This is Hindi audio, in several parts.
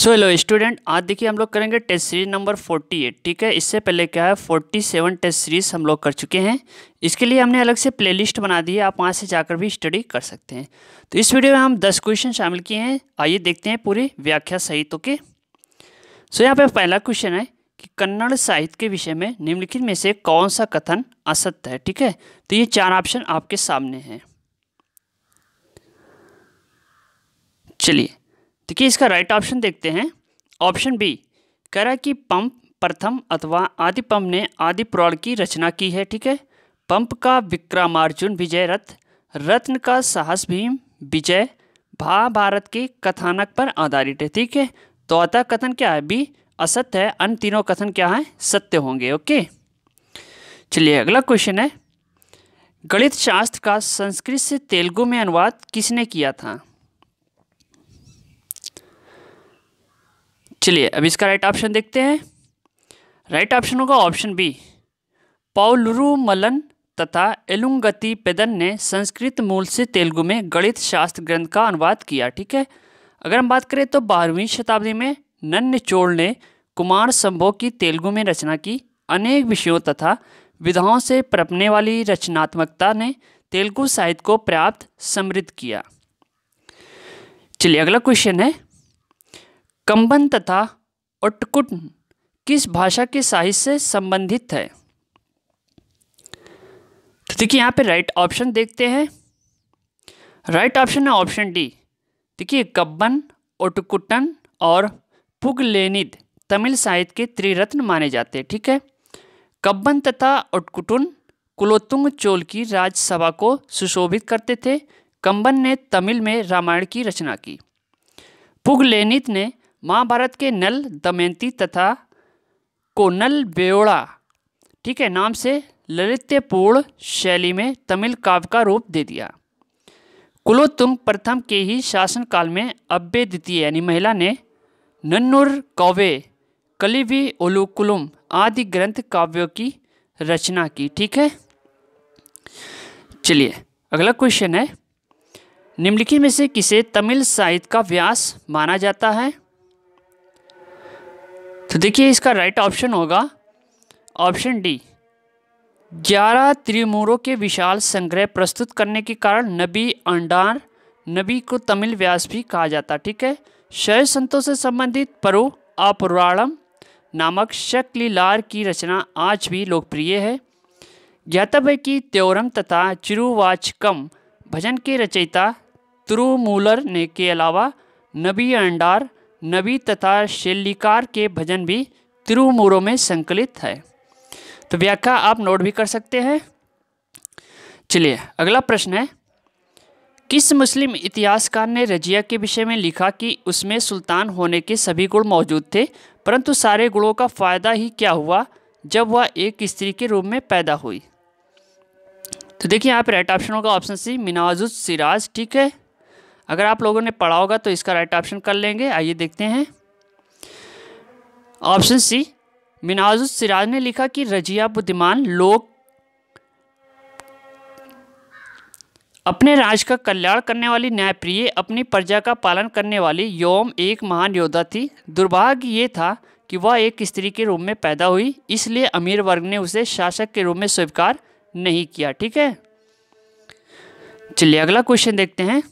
सो हेलो स्टूडेंट आज देखिए हम लोग करेंगे टेस्ट सीरीज नंबर 48 ठीक है इससे पहले क्या है 47 टेस्ट सीरीज हम लोग कर चुके हैं इसके लिए हमने अलग से प्लेलिस्ट बना दी है आप वहाँ से जाकर भी स्टडी कर सकते हैं तो इस वीडियो में हम 10 क्वेश्चन शामिल किए हैं आइए देखते हैं पूरी व्याख्या सहित ओके सो यहाँ पे पहला क्वेश्चन है कि कन्नड़ साहित्य के विषय में निम्नलिखित में से कौन सा कथन असत्य है ठीक है तो ये चार ऑप्शन आपके सामने हैं चलिए देखिए इसका राइट ऑप्शन देखते हैं ऑप्शन बी कह रहा है कि पंप प्रथम अथवा आदि पंप ने आदि प्रौढ़ की रचना की है ठीक है पंप का विक्रमार्जुन विजय रथ रत्न का साहस भीम विजय भा भारत के कथानक पर आधारित है ठीक है तो अतः कथन क्या है बी असत्य है अन्य तीनों कथन क्या है सत्य होंगे ओके चलिए अगला क्वेश्चन है गणित शास्त्र का संस्कृत से तेलुगु में अनुवाद किसने किया था चलिए अब इसका राइट ऑप्शन देखते हैं राइट ऑप्शन होगा ऑप्शन बी पौलुरुमलन मलन तथा एलुंगति पेदन ने संस्कृत मूल से तेलुगु में गणित शास्त्र ग्रंथ का अनुवाद किया ठीक है अगर हम बात करें तो बारहवीं शताब्दी में नन्न चोल ने कुमार संभोग की तेलुगु में रचना की अनेक विषयों तथा विधाओं से परपने वाली रचनात्मकता ने तेलुगु साहित्य को पर्याप्त समृद्ध किया चलिए अगला क्वेश्चन है कंबन तथा ओटकुट किस भाषा के साहित्य से संबंधित है तो देखिए यहाँ पे राइट ऑप्शन देखते हैं राइट ऑप्शन है ऑप्शन डी देखिए कब्बन ओटकुटन और पुगलेनिद तमिल साहित्य के त्रिरत्न माने जाते हैं ठीक है कब्बन तथा ओटकुटुन कुलोतुंग चोल की राज्यसभा को सुशोभित करते थे कंबन ने तमिल में रामायण की रचना की पुगलेनित ने महाभारत के नल दमयंती तथा कोनल बेवड़ा ठीक है नाम से ललित्यपूर्ण शैली में तमिल काव्य का रूप दे दिया कुलोत्तुंग प्रथम के ही शासनकाल में अब्बे द्वितीय यानी महिला ने नन्नुर कौवे कलिवी ओलुकुलुम आदि ग्रंथ काव्यों की रचना की ठीक है चलिए अगला क्वेश्चन है निम्नलिखित में से किसे तमिल साहित्य का व्यास माना जाता है देखिए इसका राइट ऑप्शन होगा ऑप्शन डी ग्यारह त्रिमूरों के विशाल संग्रह प्रस्तुत करने के कारण नबी अंडार नबी को तमिल व्यास भी कहा जाता ठीक है शय संतों से संबंधित परु अपुराणम नामक शक्लीलार की रचना आज भी लोकप्रिय है ज्ञातव्य कि त्योरम तथा चिरुवाचकम भजन के रचयिता तुरुमूलर ने के अलावा नबी अंडार नबी तथा शैलिकार के भजन भी तिरुमूरों में संकलित है तो व्याख्या आप नोट भी कर सकते हैं चलिए अगला प्रश्न है किस मुस्लिम इतिहासकार ने रजिया के विषय में लिखा कि उसमें सुल्तान होने के सभी गुण मौजूद थे परंतु सारे गुणों का फ़ायदा ही क्या हुआ जब वह एक स्त्री के रूप में पैदा हुई तो देखिए यहाँ पर राइट ऑप्शनों का ऑप्शन सी मिनाजुल सिराज ठीक है अगर आप लोगों ने पढ़ा होगा तो इसका राइट ऑप्शन कर लेंगे आइए देखते हैं ऑप्शन सी मिनाजुस सिराज ने लिखा कि रजिया बुद्धिमान लोग अपने राज का कल्याण करने वाली न्यायप्रिय अपनी प्रजा का पालन करने वाली योम एक महान योद्धा थी दुर्भाग्य ये था कि वह एक स्त्री के रूप में पैदा हुई इसलिए अमीर वर्ग ने उसे शासक के रूप में स्वीकार नहीं किया ठीक है चलिए अगला क्वेश्चन देखते हैं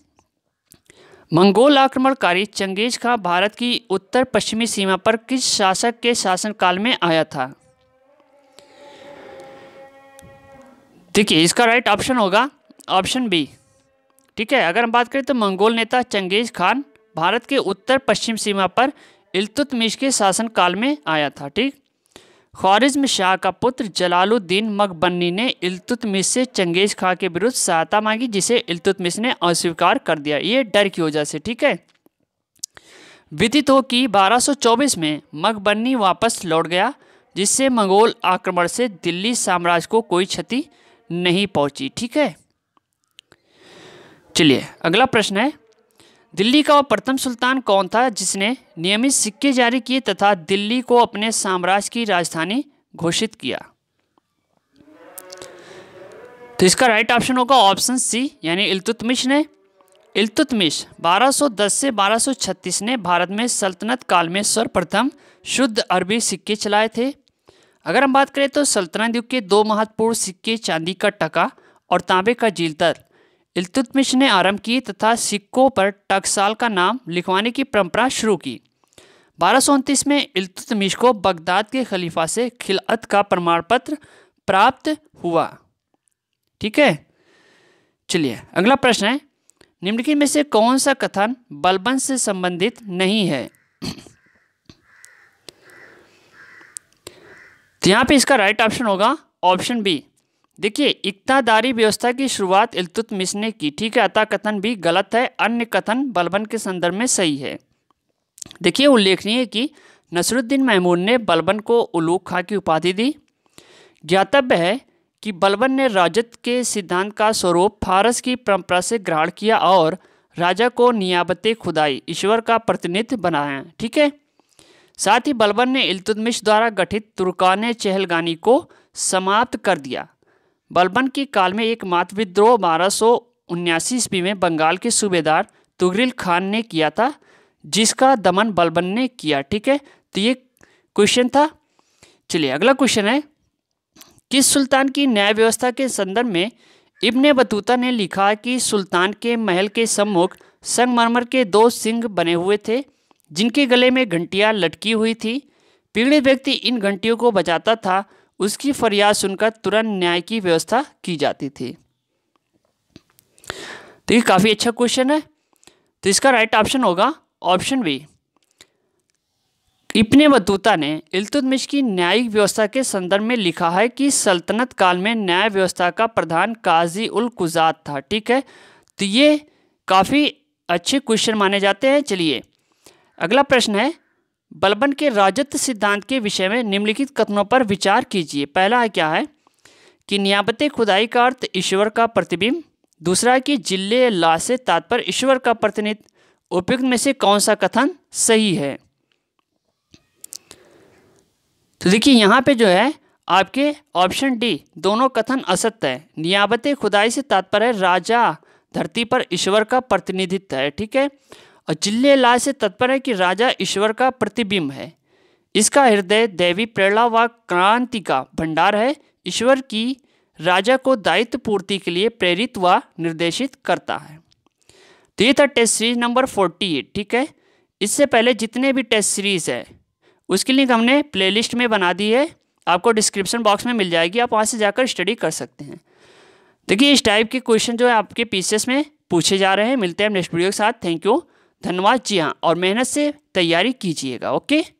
मंगोल आक्रमणकारी चंगेज खां भारत की उत्तर पश्चिमी सीमा पर किस शासक के शासनकाल में आया था देखिए इसका राइट ऑप्शन होगा ऑप्शन बी ठीक है अगर हम बात करें तो मंगोल नेता चंगेज खान भारत के उत्तर पश्चिम सीमा पर इलतुतमिश के शासनकाल में आया था ठीक ख्वारिज्म शाह का पुत्र जलालुद्दीन मकबन्नी ने इल्तुतमिश से चंगेज खां के विरुद्ध सहायता मांगी जिसे इल्तुतमिश ने अस्वीकार कर दिया ये डर की वजह से ठीक है विदित हो कि 1224 में मकबन्नी वापस लौट गया जिससे मंगोल आक्रमण से दिल्ली साम्राज्य को कोई क्षति नहीं पहुंची ठीक है चलिए अगला प्रश्न है दिल्ली का वह प्रथम सुल्तान कौन था जिसने नियमित सिक्के जारी किए तथा दिल्ली को अपने साम्राज्य की राजधानी घोषित किया तो इसका राइट ऑप्शन होगा ऑप्शन सी यानी इल्तुतमिश ने इल्तुतमिश 1210 से 1236 ने भारत में सल्तनत काल में सर्वप्रथम शुद्ध अरबी सिक्के चलाए थे अगर हम बात करें तो सल्तनत युग के दो महत्वपूर्ण सिक्के चांदी का टका और तांबे का जीलतर इल्तुतमिश ने आरंभ की तथा सिक्कों पर टकसाल का नाम लिखवाने की परंपरा शुरू की बारह में इल्तुतमिश को बगदाद के खलीफा से खिलत का प्रमाण पत्र प्राप्त हुआ ठीक है चलिए अगला प्रश्न है निम्नलिखित में से कौन सा कथन बलबन से संबंधित नहीं है तो यहाँ पे इसका राइट ऑप्शन होगा ऑप्शन बी देखिए इकतादारी व्यवस्था की शुरुआत इल्तुतमिश ने की ठीक है अतः कथन भी गलत है अन्य कथन बलबन के संदर्भ में सही है देखिए उल्लेखनीय कि नसरुद्दीन महमूद ने बलबन को उलूक खां की उपाधि दी ज्ञातव्य है कि बलबन ने राजत के सिद्धांत का स्वरूप फारस की परंपरा से ग्रहण किया और राजा को नियाबत खुदाई ईश्वर का प्रतिनिधित्व बनाया ठीक है साथ ही बलबन ने इलतुतमिश द्वारा गठित तुर्कान चहलगानी को समाप्त कर दिया बलबन की काल में एकमात्र विद्रोह बारह सौ उन्यासी ईस्वी में बंगाल के सूबेदार तुगरिल खान ने किया था जिसका दमन बलबन ने किया ठीक है तो ये क्वेश्चन था चलिए अगला क्वेश्चन है किस सुल्तान की न्याय व्यवस्था के संदर्भ में इब्ने बतूता ने लिखा कि सुल्तान के महल के सम्मुख संगमरमर के दो सिंह बने हुए थे जिनके गले में घंटियाँ लटकी हुई थी पीड़ित व्यक्ति इन घंटियों को बजाता था उसकी फरियाद सुनकर तुरंत न्याय की व्यवस्था की जाती थी तो ये काफ़ी अच्छा क्वेश्चन है तो इसका राइट ऑप्शन होगा ऑप्शन बी इपने बतूता ने इल्तुतमिश की न्यायिक व्यवस्था के संदर्भ में लिखा है कि सल्तनत काल में न्याय व्यवस्था का प्रधान काजी उल कुजात था ठीक है तो ये काफ़ी अच्छे क्वेश्चन माने जाते हैं चलिए अगला प्रश्न है बलबन के राजत्व सिद्धांत के विषय में निम्नलिखित कथनों पर विचार कीजिए पहला है क्या है कि नियाबत खुदाई का अर्थ ईश्वर का प्रतिबिंब दूसरा कि जिले ला तात्पर्य ईश्वर का प्रतिनिधित्व उपयुक्त में से कौन सा कथन सही है तो देखिए यहाँ पे जो है आपके ऑप्शन डी दोनों कथन असत्य है नियाबत खुदाई से तात्पर्य राजा धरती पर ईश्वर का प्रतिनिधित्व है ठीक है और जिले लाल से तत्पर है कि राजा ईश्वर का प्रतिबिंब है इसका हृदय देवी प्रेरणा व क्रांति का भंडार है ईश्वर की राजा को दायित्व पूर्ति के लिए प्रेरित व निर्देशित करता है तो ये था test series number forty eight ठीक है इससे पहले जितने भी टेस्ट सीरीज़ है उसकी लिंक हमने प्लेलिस्ट में बना दी है आपको डिस्क्रिप्शन बॉक्स में मिल जाएगी आप वहाँ से जाकर स्टडी कर सकते हैं देखिए इस टाइप के क्वेश्चन जो है आपके पीसीएस में पूछे जा रहे हैं मिलते हैं नेक्स्ट वीडियो के साथ थैंक यू धन्यवाद जी हाँ और मेहनत से तैयारी कीजिएगा ओके